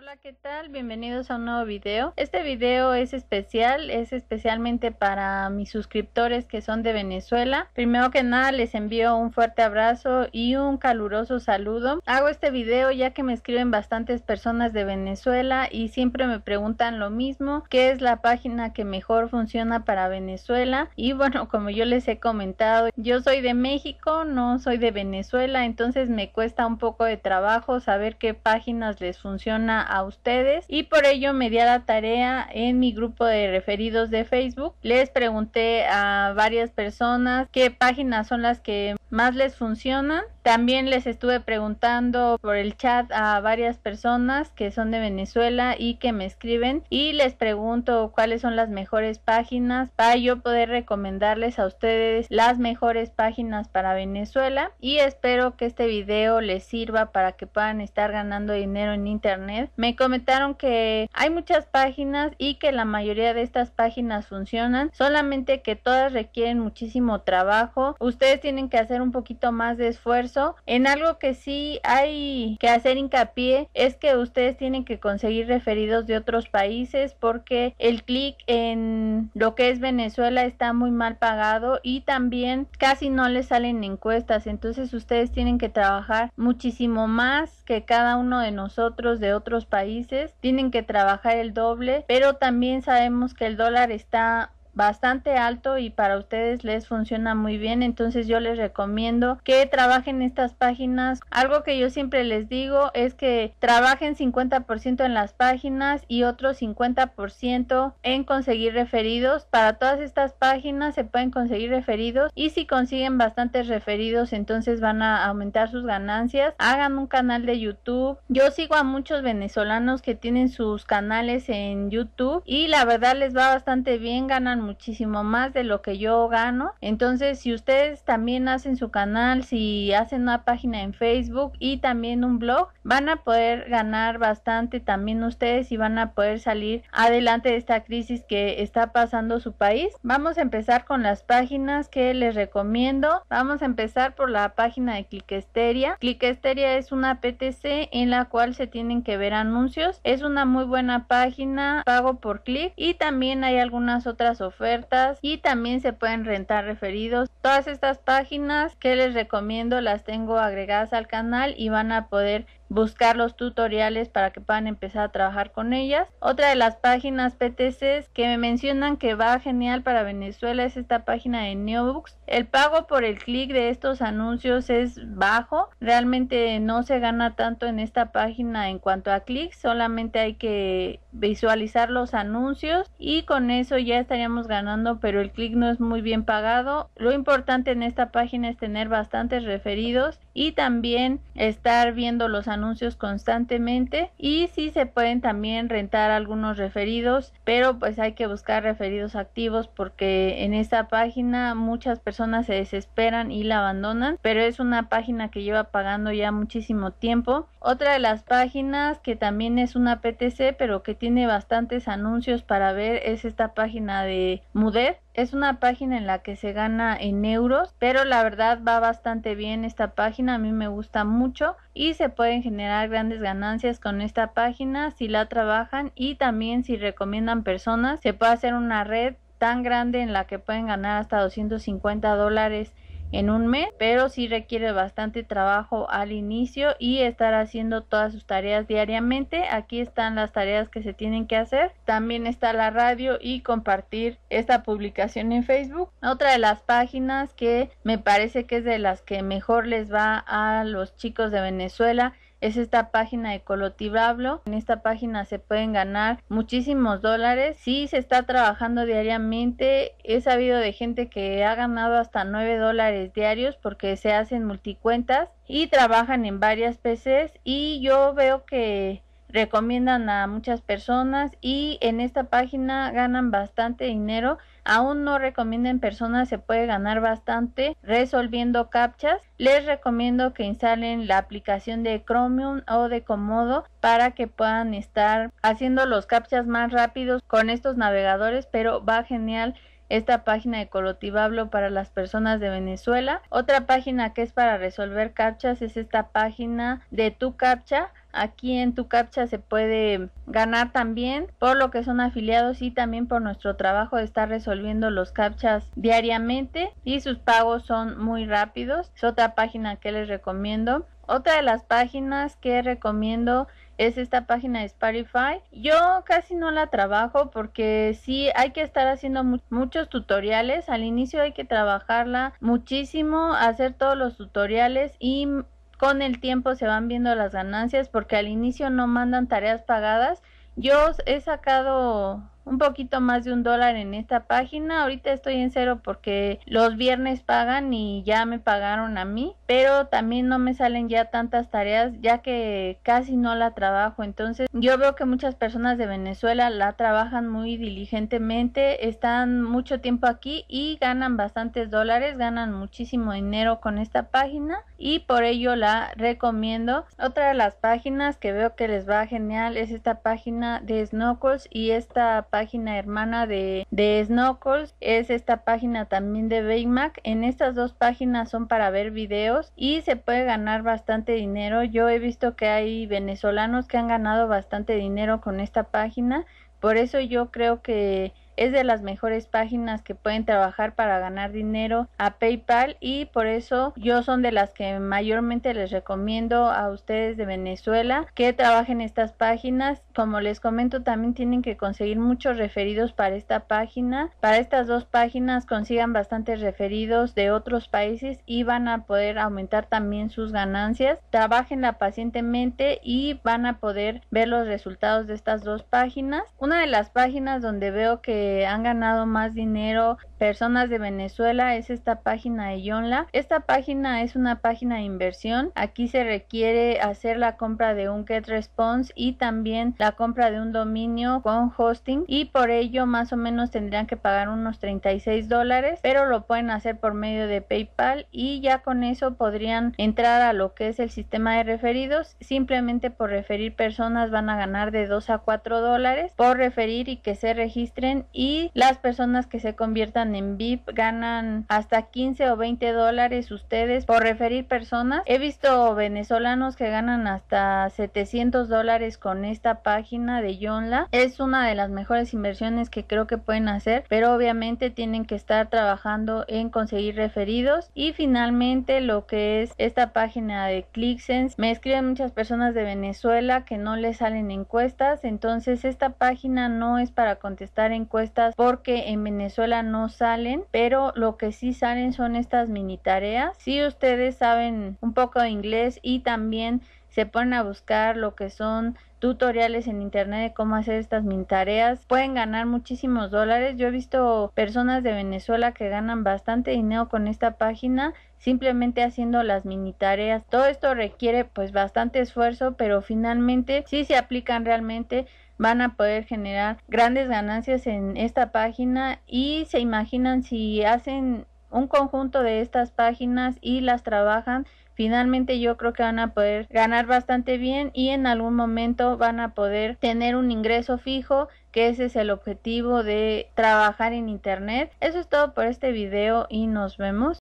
Hola, ¿qué tal? Bienvenidos a un nuevo video. Este video es especial, es especialmente para mis suscriptores que son de Venezuela. Primero que nada les envío un fuerte abrazo y un caluroso saludo. Hago este video ya que me escriben bastantes personas de Venezuela y siempre me preguntan lo mismo, ¿qué es la página que mejor funciona para Venezuela? Y bueno, como yo les he comentado, yo soy de México, no soy de Venezuela, entonces me cuesta un poco de trabajo saber qué páginas les funciona a ustedes y por ello me di a la tarea en mi grupo de referidos de Facebook. Les pregunté a varias personas qué páginas son las que más les funcionan. También les estuve preguntando por el chat a varias personas que son de Venezuela y que me escriben y les pregunto cuáles son las mejores páginas para yo poder recomendarles a ustedes las mejores páginas para Venezuela y espero que este video les sirva para que puedan estar ganando dinero en internet. Me comentaron que hay muchas páginas y que la mayoría de estas páginas funcionan, solamente que todas requieren muchísimo trabajo. Ustedes tienen que hacer un poquito más de esfuerzo. En algo que sí hay que hacer hincapié es que ustedes tienen que conseguir referidos de otros países porque el clic en lo que es Venezuela está muy mal pagado y también casi no les salen encuestas. Entonces ustedes tienen que trabajar muchísimo más que cada uno de nosotros de otros países. Tienen que trabajar el doble, pero también sabemos que el dólar está bastante alto y para ustedes les funciona muy bien entonces yo les recomiendo que trabajen estas páginas algo que yo siempre les digo es que trabajen 50% en las páginas y otro 50% en conseguir referidos para todas estas páginas se pueden conseguir referidos y si consiguen bastantes referidos entonces van a aumentar sus ganancias hagan un canal de youtube yo sigo a muchos venezolanos que tienen sus canales en youtube y la verdad les va bastante bien ganan muchísimo más de lo que yo gano. Entonces, si ustedes también hacen su canal, si hacen una página en Facebook y también un blog, van a poder ganar bastante también ustedes y van a poder salir adelante de esta crisis que está pasando su país. Vamos a empezar con las páginas que les recomiendo. Vamos a empezar por la página de Clickesteria. Clickesteria es una PTC en la cual se tienen que ver anuncios. Es una muy buena página, pago por clic y también hay algunas otras ofertas ofertas y también se pueden rentar referidos. Todas estas páginas que les recomiendo las tengo agregadas al canal y van a poder buscar los tutoriales para que puedan empezar a trabajar con ellas. Otra de las páginas ptc que me mencionan que va genial para Venezuela es esta página de Neobooks. El pago por el clic de estos anuncios es bajo, realmente no se gana tanto en esta página en cuanto a clic solamente hay que visualizar los anuncios y con eso ya estaríamos ganando, pero el clic no es muy bien pagado. Lo importante en esta página es tener bastantes referidos y también estar viendo los anuncios constantemente y si sí se pueden también rentar algunos referidos pero pues hay que buscar referidos activos porque en esta página muchas personas se desesperan y la abandonan pero es una página que lleva pagando ya muchísimo tiempo otra de las páginas que también es una PTC pero que tiene bastantes anuncios para ver es esta página de Mudet. Es una página en la que se gana en euros, pero la verdad va bastante bien esta página, a mí me gusta mucho y se pueden generar grandes ganancias con esta página si la trabajan y también si recomiendan personas, se puede hacer una red tan grande en la que pueden ganar hasta 250 dólares en un mes, pero si requiere bastante trabajo al inicio y estar haciendo todas sus tareas diariamente. Aquí están las tareas que se tienen que hacer. También está la radio y compartir esta publicación en Facebook. Otra de las páginas que me parece que es de las que mejor les va a los chicos de Venezuela es esta página de Colotivablo En esta página se pueden ganar muchísimos dólares. Si se está trabajando diariamente. He sabido de gente que ha ganado hasta 9 dólares diarios porque se hacen multicuentas y trabajan en varias PCs. Y yo veo que recomiendan a muchas personas y en esta página ganan bastante dinero. Aún no recomienden personas, se puede ganar bastante resolviendo captchas. Les recomiendo que instalen la aplicación de Chromium o de Comodo para que puedan estar haciendo los captchas más rápidos con estos navegadores, pero va genial esta página de Colotibablo para las personas de Venezuela. Otra página que es para resolver captchas es esta página de tu captcha. Aquí en tu captcha se puede ganar también por lo que son afiliados y también por nuestro trabajo de estar resolviendo los captchas diariamente y sus pagos son muy rápidos. Es otra página que les recomiendo. Otra de las páginas que recomiendo es esta página de Spotify. Yo casi no la trabajo porque sí hay que estar haciendo muchos tutoriales. Al inicio hay que trabajarla muchísimo, hacer todos los tutoriales y con el tiempo se van viendo las ganancias porque al inicio no mandan tareas pagadas. Yo he sacado un poquito más de un dólar en esta página. Ahorita estoy en cero porque los viernes pagan y ya me pagaron a mí, pero también no me salen ya tantas tareas ya que casi no la trabajo. Entonces yo veo que muchas personas de Venezuela la trabajan muy diligentemente, están mucho tiempo aquí y ganan bastantes dólares, ganan muchísimo dinero con esta página y por ello la recomiendo. Otra de las páginas que veo que les va genial es esta página de Snocols y esta página hermana de, de Snorkels, es esta página también de Baymac. En estas dos páginas son para ver videos y se puede ganar bastante dinero. Yo he visto que hay venezolanos que han ganado bastante dinero con esta página. Por eso yo creo que es de las mejores páginas que pueden trabajar para ganar dinero a PayPal y por eso yo son de las que mayormente les recomiendo a ustedes de Venezuela que trabajen estas páginas. Como les comento, también tienen que conseguir muchos referidos para esta página. Para estas dos páginas consigan bastantes referidos de otros países y van a poder aumentar también sus ganancias. Trabajenla pacientemente y van a poder ver los resultados de estas dos páginas. Una de las páginas donde veo que han ganado más dinero personas de Venezuela es esta página de Yonla. Esta página es una página de inversión. Aquí se requiere hacer la compra de un get response y también la compra de un dominio con hosting y por ello más o menos tendrían que pagar unos 36 dólares, pero lo pueden hacer por medio de PayPal y ya con eso podrían entrar a lo que es el sistema de referidos. Simplemente por referir personas van a ganar de 2 a 4 dólares por referir y que se registren y las personas que se conviertan en VIP ganan hasta 15 o 20 dólares ustedes por referir personas. He visto venezolanos que ganan hasta 700 dólares con esta página de Yonla. Es una de las mejores inversiones que creo que pueden hacer, pero obviamente tienen que estar trabajando en conseguir referidos. Y finalmente lo que es esta página de ClickSense. Me escriben muchas personas de Venezuela que no les salen encuestas, entonces esta página no es para contestar encuestas porque en Venezuela no salen, pero lo que sí salen son estas mini tareas. Si ustedes saben un poco de inglés y también se ponen a buscar lo que son tutoriales en internet de cómo hacer estas mini tareas. Pueden ganar muchísimos dólares. Yo he visto personas de Venezuela que ganan bastante dinero con esta página simplemente haciendo las mini tareas. Todo esto requiere pues bastante esfuerzo, pero finalmente si se aplican realmente van a poder generar grandes ganancias en esta página y se imaginan si hacen un conjunto de estas páginas y las trabajan, finalmente yo creo que van a poder ganar bastante bien y en algún momento van a poder tener un ingreso fijo que ese es el objetivo de trabajar en internet. Eso es todo por este video y nos vemos.